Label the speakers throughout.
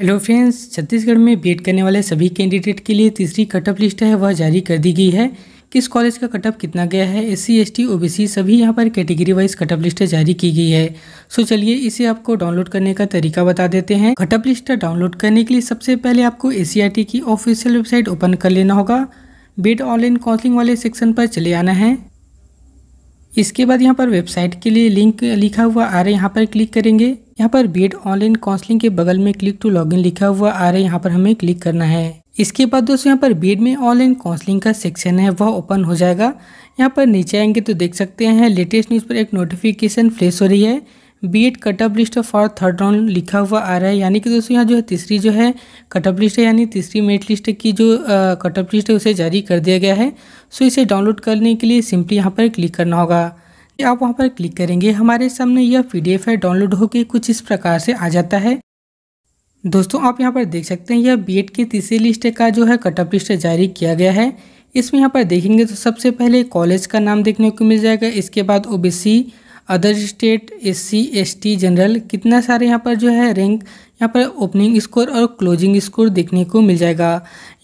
Speaker 1: hello friends Chhattisgarh में BEd करने वाले सभी कैंडिडेट के लिए तीसरी कटअप लिस्ट है वह जारी कर दी गई है किस कॉलेज का कटअप कितना गया है S C S T O B C सभी यहाँ पर कैटेगरी वाइज कटअप लिस्ट जारी की गई है सो चलिए इसे आपको डाउनलोड करने का तरीका बता देते हैं कटअप लिस्ट डाउनलोड करने के लिए सबसे पहले आपको ए सी टी की ऑफिशियल वेबसाइट ओपन कर लेना होगा बेड ऑनलाइन काउंसलिंग वाले सेक्शन पर चले आना है इसके बाद यहाँ पर वेबसाइट के लिए लिंक लिखा हुआ आ रहा है यहाँ पर क्लिक करेंगे यहाँ पर बीएड ऑनलाइन काउंसलिंग के बगल में क्लिक टू लॉगिन लिखा हुआ आ रहा है यहाँ पर हमें क्लिक करना है इसके बाद दोस्तों यहाँ पर बीएड में ऑनलाइन काउंसलिंग का सेक्शन है वह ओपन हो जाएगा यहाँ पर नीचे आएंगे तो देख सकते हैं लेटेस्ट न्यूज़ पर एक नोटिफिकेशन फ्लेश हो रही है B Ed cut off list for third round लिखा हुआ आ रहा है यानी कि दोस्तों यहाँ जो है तीसरी जो है कटअप लिस्ट है यानी तीसरी मेरिट लिस्ट की जो कटअप लिस्ट है उसे जारी कर दिया गया है सो इसे डाउनलोड करने के लिए सिंपली यहाँ पर क्लिक करना होगा आप वहाँ पर क्लिक करेंगे हमारे सामने यह पीडीएफ है डाउनलोड होके कुछ इस प्रकार से आ जाता है दोस्तों आप यहाँ पर देख सकते हैं यह एड के तीसरी लिस्ट का जो है कटअप लिस्ट जारी किया गया है इसमें यहाँ पर देखेंगे तो सबसे पहले कॉलेज का नाम देखने को मिल जाएगा इसके बाद सी other state SC ST general कितना सारे यहाँ पर जो है रैंक यहाँ पर ओपनिंग स्कोर और क्लोजिंग स्कोर देखने को मिल जाएगा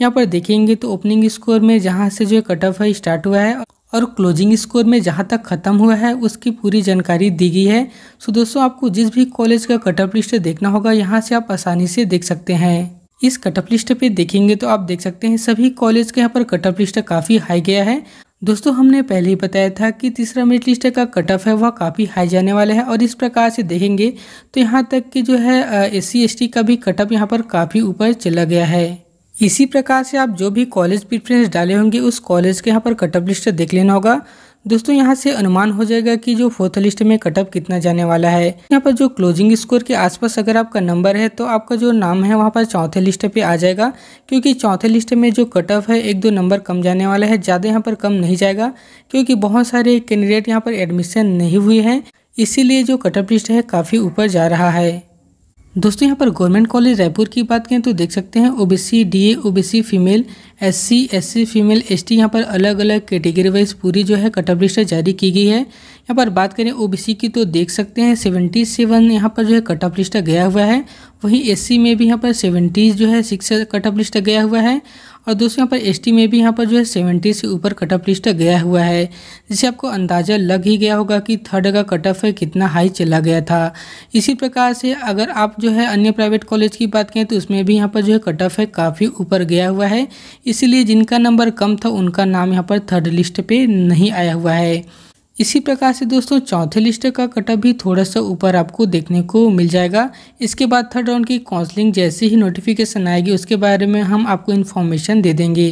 Speaker 1: यहाँ पर देखेंगे तो ओपनिंग स्कोर में जहाँ से जो कट ऑफ है स्टार्ट हुआ है और क्लोजिंग स्कोर में जहाँ तक ख़त्म हुआ है उसकी पूरी जानकारी दी गई है सो दोस्तों आपको जिस भी कॉलेज का कटअप लिस्ट देखना होगा यहाँ से आप आसानी से देख सकते हैं इस कटअप लिस्ट पे देखेंगे तो आप देख सकते हैं सभी कॉलेज के यहाँ पर कटअप लिस्ट काफ़ी हाई गया है दोस्तों हमने पहले ही बताया था कि तीसरा मेरिट लिस्ट का कट ऑफ है वह काफ़ी हाई जाने वाला है और इस प्रकार से देखेंगे तो यहाँ तक कि जो है एस सी का भी कट ऑफ यहाँ पर काफ़ी ऊपर चला गया है इसी प्रकार से आप जो भी कॉलेज प्रिफ्रेंस डाले होंगे उस कॉलेज के यहाँ पर कटअप लिस्ट देख लेना होगा दोस्तों यहाँ से अनुमान हो जाएगा कि जो फोर्थ लिस्ट में कटअप कितना जाने वाला है यहाँ पर जो क्लोजिंग स्कोर के आसपास अगर आपका नंबर है तो आपका जो नाम है वहाँ पर चौथे लिस्ट पे आ जाएगा क्योंकि चौथे लिस्ट में जो कटअप है एक दो नंबर कम जाने वाला है ज़्यादा यहाँ पर कम नहीं जाएगा क्योंकि बहुत सारे कैंडिडेट यहाँ पर एडमिशन नहीं हुई है इसीलिए जो कटअप लिस्ट है काफ़ी ऊपर जा रहा है दोस्तों यहाँ पर गवर्नमेंट कॉलेज रायपुर की बात करें तो देख सकते हैं OBC DA OBC female SC SC female ST यहाँ पर अलग अलग कैटेगरी वाइज पूरी जो है कटअप लिस्ट जारी की गई है यहाँ पर बात करें ओबीसी की तो देख सकते हैं सेवेंटी सेवन यहाँ पर जो है कटअप लिस्ट गया हुआ है वहीं एससी में भी यहाँ पर सेवेंटीज़ जो है सिक्स कटअप लिस्ट गया हुआ है और दोस्तों यहाँ पर एसटी में भी यहाँ पर जो है सेवेंटी से ऊपर कट ऑफ लिस्ट गया हुआ है जिससे आपको अंदाज़ा लग ही गया होगा कि थर्ड का कट ऑफ कितना हाई चला गया था इसी प्रकार से अगर आप जो है अन्य प्राइवेट कॉलेज की बात करें तो उसमें भी यहाँ पर जो है कट ऑफ है काफ़ी ऊपर गया हुआ है इसीलिए जिनका नंबर कम था उनका नाम यहाँ पर थर्ड लिस्ट पर नहीं आया हुआ है इसी प्रकार से दोस्तों चौथे लिस्ट का कटअप भी थोड़ा सा ऊपर आपको देखने को मिल जाएगा इसके बाद थर्ड राउंड की काउंसलिंग जैसे ही नोटिफिकेशन आएगी उसके बारे में हम आपको इन्फॉर्मेशन दे देंगे